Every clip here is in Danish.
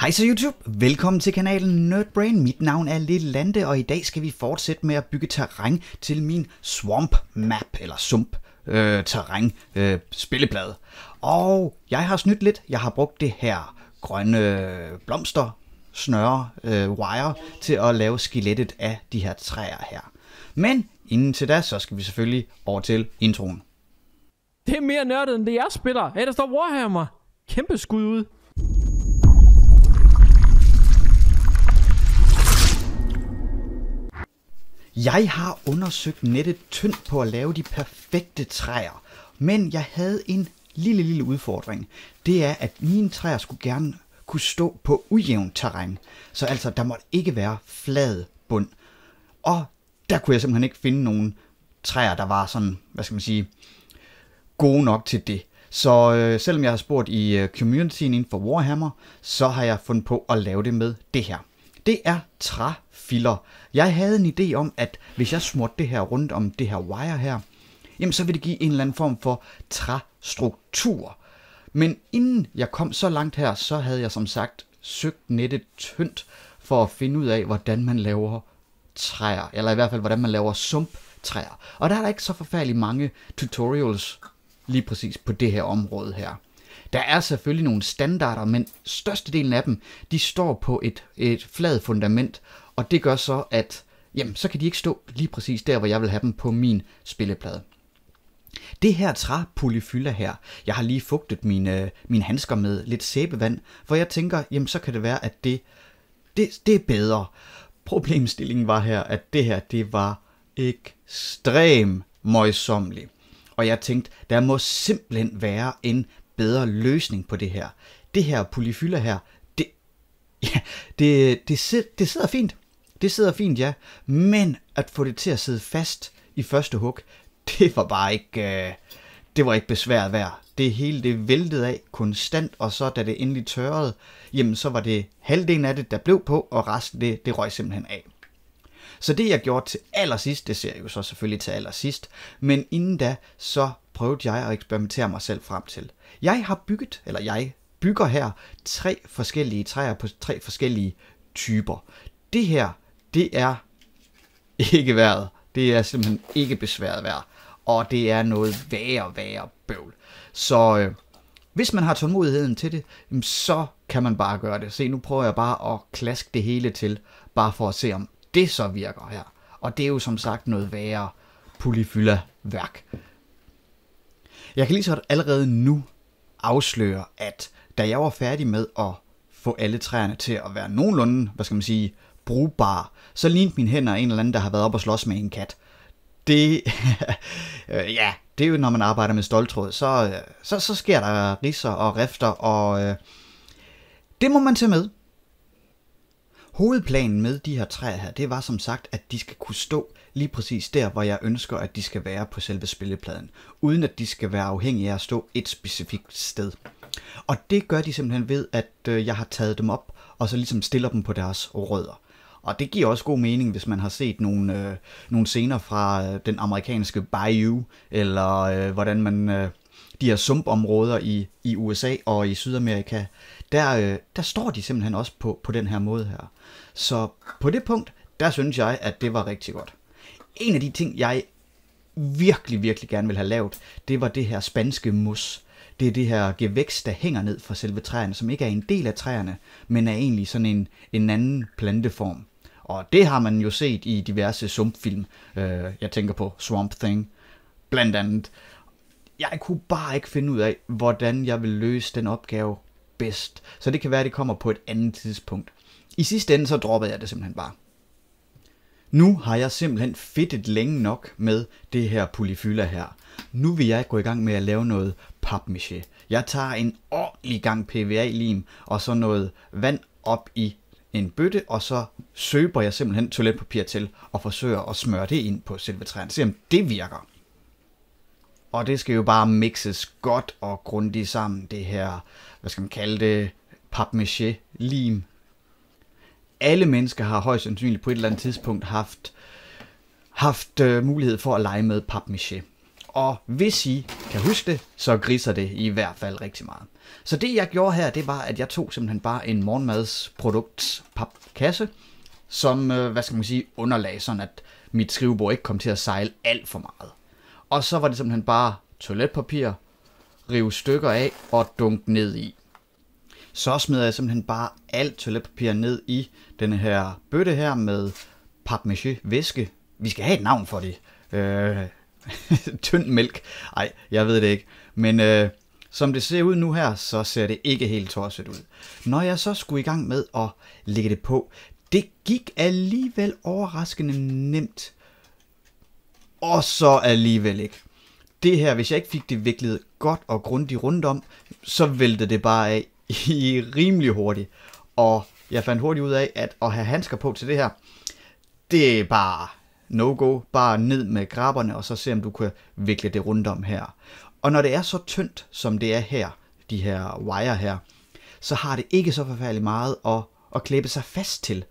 Hej så YouTube, velkommen til kanalen Nerdbrain. Mit navn er Lille Lande, og i dag skal vi fortsætte med at bygge terræn til min Swamp Map, eller Sump øh, terræn øh, spilleplade. Og jeg har snydt lidt. Jeg har brugt det her grønne blomster, snøre, øh, wire til at lave skelettet af de her træer her. Men inden til da, så skal vi selvfølgelig over til introen. Det er mere nørdet, end det jeg spiller. Hey, der står Warhammer. Kæmpe skud ud. Jeg har undersøgt nettet tyndt på at lave de perfekte træer, men jeg havde en lille, lille udfordring. Det er, at mine træer skulle gerne kunne stå på ujævnt terræn. Så altså, der måtte ikke være flad bund. Og der kunne jeg simpelthen ikke finde nogen træer, der var sådan, hvad skal man sige, gode nok til det. Så øh, selvom jeg har spurgt i øh, communityen inden for Warhammer, så har jeg fundet på at lave det med det her det er træfiller. Jeg havde en idé om, at hvis jeg smurte det her rundt om det her wire her, jamen så ville det give en eller anden form for træstruktur. Men inden jeg kom så langt her, så havde jeg som sagt søgt nettet tyndt for at finde ud af, hvordan man laver træer, eller i hvert fald, hvordan man laver sumptræer. Og der er der ikke så forfærdeligt mange tutorials lige præcis på det her område her. Der er selvfølgelig nogle standarder, men størstedelen af dem, de står på et, et flad fundament, og det gør så, at jamen, så kan de ikke stå lige præcis der, hvor jeg vil have dem på min spilleplade. Det her træpolyfylde her, jeg har lige fugtet mine, øh, mine handsker med lidt sæbevand, for jeg tænker, jamen så kan det være, at det, det, det er bedre. Problemstillingen var her, at det her, det var ekstrem møjsommeligt. Og jeg tænkte, der må simpelthen være en bedre løsning på det her. Det her polyfylder her, det, ja, det, det, det sidder fint. Det sidder fint, ja. Men at få det til at sidde fast i første hug, det var bare ikke, øh, det var ikke besværet værd. Det hele det væltede af konstant, og så da det endelig tørrede, jamen så var det halvdelen af det, der blev på, og resten det, det røg simpelthen af. Så det jeg gjorde til allersidst, det ser jeg jo så selvfølgelig til allersidst, men inden da, så prøvede jeg at eksperimentere mig selv frem til. Jeg har bygget, eller jeg bygger her, tre forskellige træer på tre forskellige typer. Det her, det er ikke værd. Det er simpelthen ikke besværet værd. Og det er noget værre, værre bøvl. Så øh, hvis man har tålmodigheden til det, så kan man bare gøre det. Se, nu prøver jeg bare at klaske det hele til, bare for at se, om det så virker her. Og det er jo som sagt noget værre polyfylla værk. Jeg kan lige så allerede nu afsløre, at da jeg var færdig med at få alle træerne til at være nogenlunde, hvad skal man sige, brugbare, så lignede mine hænder en eller anden, der har været op og slås med en kat. Det, øh, ja, det er jo, når man arbejder med stoltråd, så, øh, så, så sker der risser og rifter, og øh, det må man tage med. Hovedplanen med de her træer her, det var som sagt, at de skal kunne stå lige præcis der, hvor jeg ønsker, at de skal være på selve spillepladen, uden at de skal være afhængige af at stå et specifikt sted. Og det gør de simpelthen ved, at øh, jeg har taget dem op, og så ligesom stiller dem på deres rødder. Og det giver også god mening, hvis man har set nogle, øh, nogle scener fra øh, den amerikanske Bayou, eller øh, hvordan man... Øh, de her sumpområder i, i USA og i Sydamerika, der, øh, der står de simpelthen også på, på den her måde her. Så på det punkt, der synes jeg, at det var rigtig godt en af de ting, jeg virkelig, virkelig gerne vil have lavet, det var det her spanske mos. Det er det her gevækst, der hænger ned fra selve træerne, som ikke er en del af træerne, men er egentlig sådan en, en anden planteform. Og det har man jo set i diverse sumpfilm. Øh, jeg tænker på Swamp Thing, blandt andet. Jeg kunne bare ikke finde ud af, hvordan jeg vil løse den opgave bedst. Så det kan være, at det kommer på et andet tidspunkt. I sidste ende, så droppede jeg det simpelthen bare nu har jeg simpelthen fedtet længe nok med det her polyfylla her. Nu vil jeg gå i gang med at lave noget papmaché. Jeg tager en ordentlig gang PVA-lim og så noget vand op i en bøtte, og så søber jeg simpelthen toiletpapir til og forsøger at smøre det ind på selve træerne. Se om det virker. Og det skal jo bare mixes godt og grundigt sammen, det her, hvad skal man kalde det, papmaché lim alle mennesker har højst sandsynligt på et eller andet tidspunkt haft, haft øh, mulighed for at lege med papmaché. Og hvis I kan huske det, så griser det i hvert fald rigtig meget. Så det jeg gjorde her, det var, at jeg tog simpelthen bare en morgenmadsprodukt papkasse, som, øh, hvad skal man sige, underlag, sådan at mit skrivebord ikke kom til at sejle alt for meget. Og så var det simpelthen bare toiletpapir, rive stykker af og dunk ned i. Så smider jeg simpelthen bare alt toiletpapir ned i den her bøtte her med papmaché væske. Vi skal have et navn for det. Øh, tynd mælk. Nej, jeg ved det ikke. Men øh, som det ser ud nu her, så ser det ikke helt tosset ud. Når jeg så skulle i gang med at lægge det på, det gik alligevel overraskende nemt. Og så alligevel ikke. Det her, hvis jeg ikke fik det viklet godt og grundigt rundt om, så væltede det bare af i rimelig hurtigt. Og jeg fandt hurtigt ud af, at at have handsker på til det her, det er bare no-go. Bare ned med grabberne, og så se om du kan vikle det rundt om her. Og når det er så tyndt, som det er her, de her wire her, så har det ikke så forfærdeligt meget at, at klæbe sig fast til.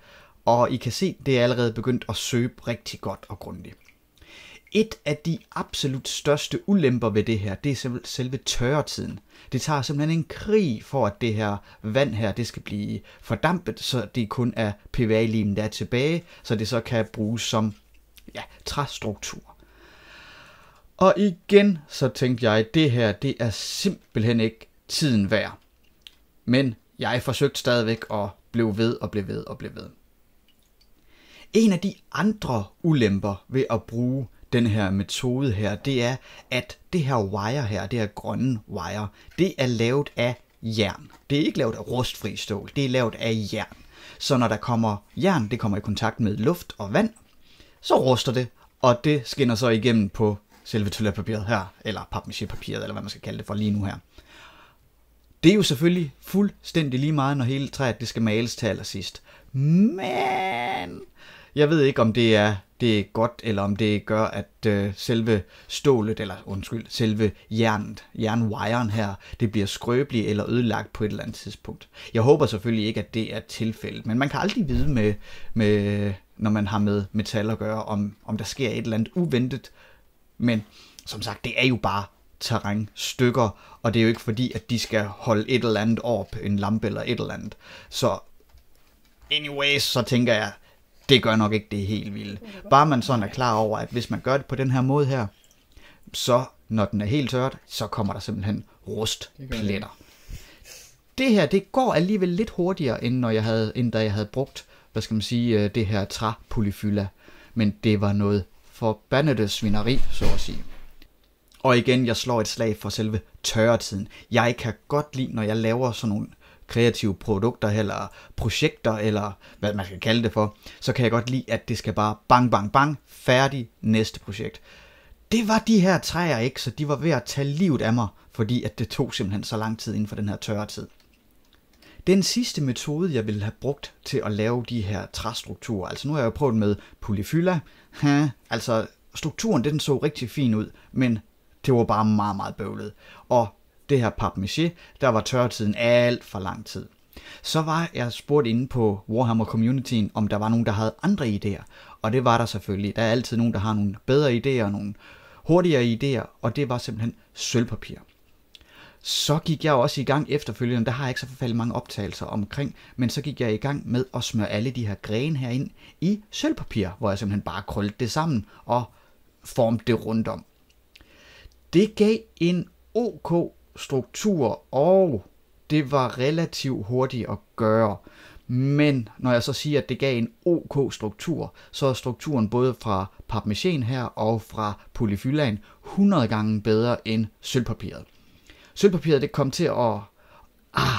Og I kan se, det er allerede begyndt at søbe rigtig godt og grundigt. Et af de absolut største ulemper ved det her, det er selve tørretiden. Det tager simpelthen en krig for, at det her vand her, det skal blive fordampet, så det kun er PVA-limen, der er tilbage, så det så kan bruges som ja, træstruktur. Og igen så tænkte jeg, at det her, det er simpelthen ikke tiden værd. Men jeg forsøgte stadigvæk at blive ved og blive ved og blive ved. En af de andre ulemper ved at bruge den her metode her, det er, at det her wire her, det her grønne wire, det er lavet af jern. Det er ikke lavet af rustfri stål, det er lavet af jern. Så når der kommer jern, det kommer i kontakt med luft og vand, så ruster det, og det skinner så igennem på selve toiletpapiret her, eller papmaché-papiret, eller hvad man skal kalde det for lige nu her. Det er jo selvfølgelig fuldstændig lige meget, når hele træet det skal males til allersidst. Men jeg ved ikke, om det er det er godt, eller om det gør, at øh, selve stålet, eller undskyld, selve jernet, jernwiren her, det bliver skrøbelig eller ødelagt på et eller andet tidspunkt. Jeg håber selvfølgelig ikke, at det er tilfældet, men man kan aldrig vide, med, med, når man har med metal at gøre, om, om der sker et eller andet uventet. Men som sagt, det er jo bare terrænstykker, og det er jo ikke fordi, at de skal holde et eller andet op, en lampe eller et eller andet. Så anyways, så tænker jeg, det gør nok ikke det helt vilde. Bare man sådan er klar over, at hvis man gør det på den her måde her, så når den er helt tørt, så kommer der simpelthen rustpletter. Det her, det går alligevel lidt hurtigere, end, når jeg havde, end da jeg havde brugt, hvad skal man sige, øh, det her træpolyfylla. Men det var noget forbandet svineri, så at sige. Og igen, jeg slår et slag for selve tørretiden. Jeg kan godt lide, når jeg laver sådan nogle kreative produkter eller projekter, eller hvad man skal kalde det for, så kan jeg godt lide, at det skal bare bang, bang, bang, færdig næste projekt. Det var de her træer ikke, så de var ved at tage livet af mig, fordi at det tog simpelthen så lang tid inden for den her tørre tid. Den sidste metode, jeg ville have brugt til at lave de her træstrukturer, altså nu har jeg jo prøvet med polyfylla, ha, altså strukturen den så rigtig fin ud, men det var bare meget, meget bøvlet. Og det her papmaché, der var tørretiden alt for lang tid. Så var jeg spurgt inde på Warhammer-communityen, om der var nogen, der havde andre idéer. Og det var der selvfølgelig. Der er altid nogen, der har nogle bedre idéer og nogle hurtigere idéer, og det var simpelthen sølvpapir. Så gik jeg også i gang efterfølgende, der har jeg ikke så forfaldet mange optagelser omkring, men så gik jeg i gang med at smøre alle de her grene herind i sølvpapir, hvor jeg simpelthen bare krøllede det sammen og formte det rundt om. Det gav en ok struktur, og det var relativt hurtigt at gøre. Men når jeg så siger, at det gav en OK struktur, så er strukturen både fra papmachéen her og fra polyfylan 100 gange bedre end sølvpapiret. Sølvpapiret det kom til at... Ah,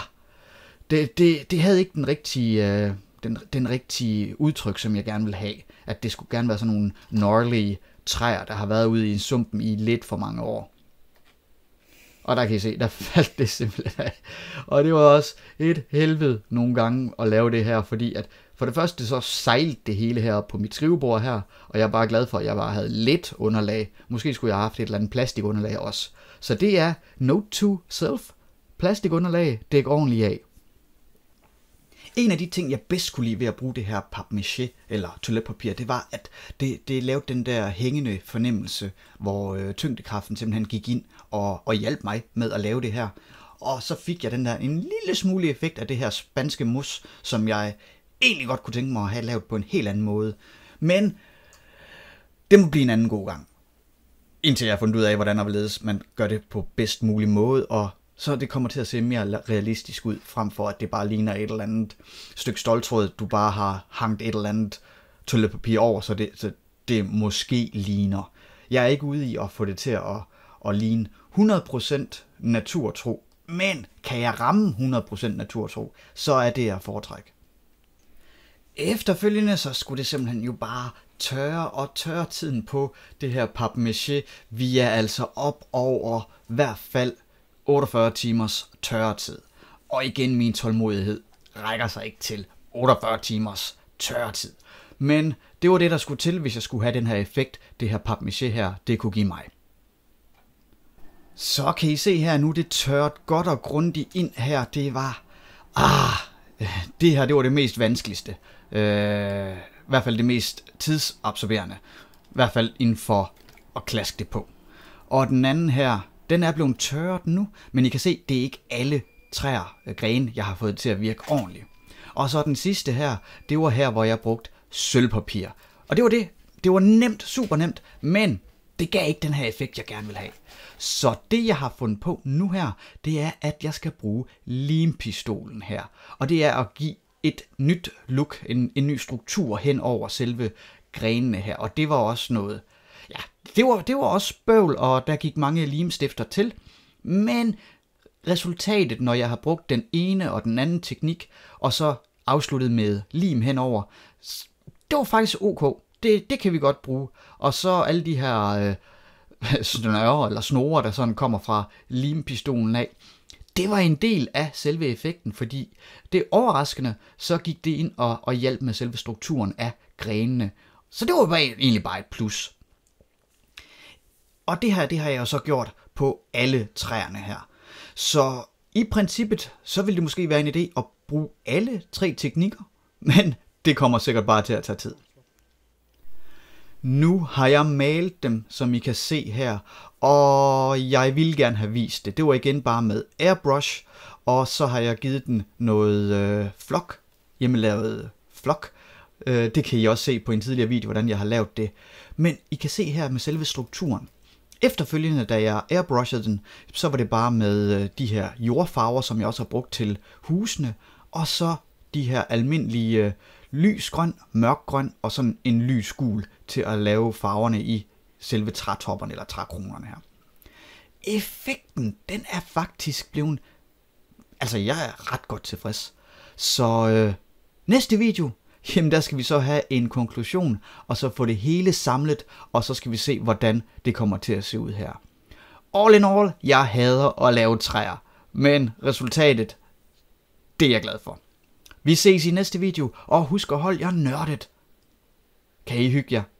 det, det, det havde ikke den rigtige, øh, den, den rigtige udtryk, som jeg gerne ville have. At det skulle gerne være sådan nogle gnarly træer, der har været ude i sumpen i lidt for mange år. Og der kan I se, der faldt det simpelthen af. Og det var også et helvede nogle gange at lave det her, fordi at for det første så sejlte det hele her på mit skrivebord her, og jeg er bare glad for, at jeg bare havde lidt underlag. Måske skulle jeg have haft et eller andet plastikunderlag også. Så det er note to self. Plastikunderlag, dæk ordentligt af. En af de ting, jeg bedst kunne lide ved at bruge det her papmaché eller toiletpapir, det var, at det, det lavede den der hængende fornemmelse, hvor øh, tyngdekraften simpelthen gik ind og, og hjalp mig med at lave det her. Og så fik jeg den der en lille smule effekt af det her spanske mos, som jeg egentlig godt kunne tænke mig at have lavet på en helt anden måde. Men det må blive en anden god gang. Indtil jeg har fundet ud af, hvordan og man gør det på bedst mulig måde, og så det kommer til at se mere realistisk ud, frem for at det bare ligner et eller andet stykke stoltråd, du bare har hangt et eller andet tøllepapir over, så det, så det måske ligner. Jeg er ikke ude i at få det til at at ligne 100% naturtro, men kan jeg ramme 100% naturtro, så er det at foretrække. Efterfølgende så skulle det simpelthen jo bare tørre og tørre tiden på det her papmaché. Vi er altså op over i hvert fald 48 timers tørretid. Og igen, min tålmodighed rækker sig ikke til 48 timers tørretid. Men det var det, der skulle til, hvis jeg skulle have den her effekt, det her papmaché her, det kunne give mig. Så kan I se her nu, det tørt godt og grundigt ind her. Det var... Ah, øh, det her det var det mest vanskeligste. Øh, I hvert fald det mest tidsabsorberende. I hvert fald inden for at klaske det på. Og den anden her, den er blevet tørret nu, men I kan se, det er ikke alle træer, øh, grene, jeg har fået til at virke ordentligt. Og så den sidste her, det var her, hvor jeg brugte sølvpapir. Og det var det. Det var nemt, super nemt, men det gav ikke den her effekt, jeg gerne vil have. Så det, jeg har fundet på nu her, det er, at jeg skal bruge limpistolen her. Og det er at give et nyt look, en, en ny struktur hen over selve grenene her. Og det var også noget, ja, det var, det var også bøvl, og der gik mange limstifter til. Men resultatet, når jeg har brugt den ene og den anden teknik, og så afsluttet med lim henover, det var faktisk okay det, det kan vi godt bruge. Og så alle de her øh, snøre eller snore, der sådan kommer fra limpistolen af, det var en del af selve effekten, fordi det overraskende, så gik det ind og, og hjalp med selve strukturen af grenene. Så det var bare, egentlig bare et plus. Og det her, det har jeg jo så gjort på alle træerne her. Så i princippet, så ville det måske være en idé at bruge alle tre teknikker, men det kommer sikkert bare til at tage tid nu har jeg malet dem, som I kan se her, og jeg ville gerne have vist det. Det var igen bare med airbrush, og så har jeg givet den noget øh, flok, hjemmelavet flok. Øh, det kan I også se på en tidligere video, hvordan jeg har lavet det. Men I kan se her med selve strukturen. Efterfølgende, da jeg airbrushede den, så var det bare med øh, de her jordfarver, som jeg også har brugt til husene, og så de her almindelige øh, lysgrøn, mørkgrøn og sådan en lys gul til at lave farverne i selve trætopperne eller trækronerne her. Effekten, den er faktisk blevet... Altså, jeg er ret godt tilfreds. Så øh, næste video, jamen der skal vi så have en konklusion, og så få det hele samlet, og så skal vi se, hvordan det kommer til at se ud her. All in all, jeg hader at lave træer, men resultatet, det er jeg glad for. Vi ses i næste video, og husk at holde jer nørdet. Kan I hygge jer?